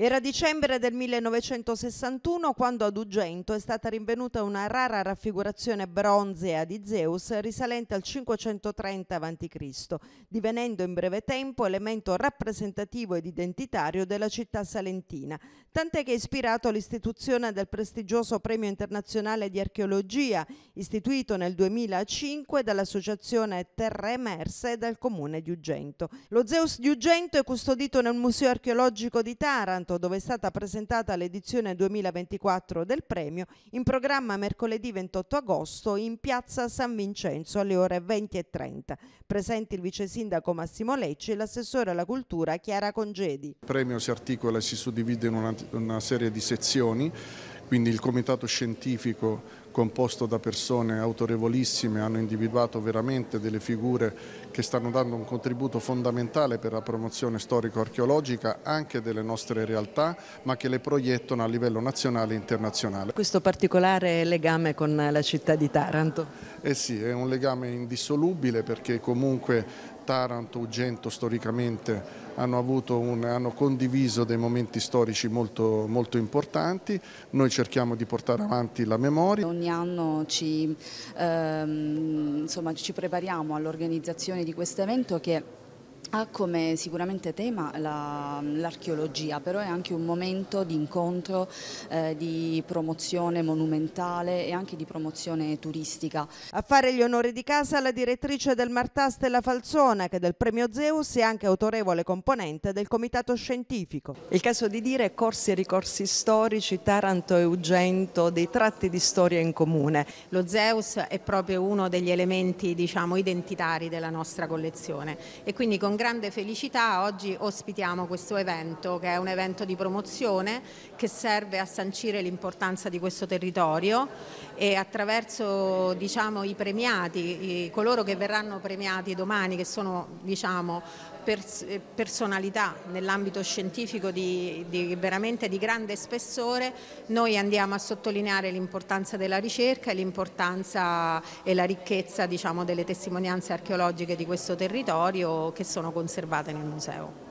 Era dicembre del 1961 quando ad Ugento è stata rinvenuta una rara raffigurazione bronzea di Zeus risalente al 530 a.C., divenendo in breve tempo elemento rappresentativo ed identitario della città salentina, tant'è che è ispirato all'istituzione del prestigioso Premio Internazionale di Archeologia, istituito nel 2005 dall'Associazione Terre Emerse e dal Comune di Ugento. Lo Zeus di Ugento è custodito nel Museo archeologico di Taranto Taranto, dove è stata presentata l'edizione 2024 del premio, in programma mercoledì 28 agosto in piazza San Vincenzo alle ore 20.30. Presenti il vice sindaco Massimo Lecce e l'assessore alla cultura Chiara Congedi. Il premio si articola e si suddivide in una, una serie di sezioni quindi il comitato scientifico composto da persone autorevolissime hanno individuato veramente delle figure che stanno dando un contributo fondamentale per la promozione storico-archeologica anche delle nostre realtà ma che le proiettano a livello nazionale e internazionale. Questo particolare legame con la città di Taranto? Eh sì, è un legame indissolubile perché comunque Taranto, Ugento storicamente hanno, avuto un, hanno condiviso dei momenti storici molto, molto importanti, noi cerchiamo di portare avanti la memoria. Ogni anno ci, ehm, insomma, ci prepariamo all'organizzazione di questo evento che ha come sicuramente tema l'archeologia, però è anche un momento di incontro, eh, di promozione monumentale e anche di promozione turistica. A fare gli onori di casa la direttrice del Martà Stella Falzona, che del premio Zeus è anche autorevole componente del comitato scientifico. Il caso di dire corsi e ricorsi storici, Taranto e Ugento, dei tratti di storia in comune. Lo Zeus è proprio uno degli elementi diciamo, identitari della nostra collezione e quindi con grande felicità oggi ospitiamo questo evento che è un evento di promozione che serve a sancire l'importanza di questo territorio e attraverso diciamo, i premiati, i, coloro che verranno premiati domani che sono diciamo, pers personalità nell'ambito scientifico di, di, veramente di grande spessore, noi andiamo a sottolineare l'importanza della ricerca e l'importanza e la ricchezza diciamo, delle testimonianze archeologiche di questo territorio che sono conservate nel museo.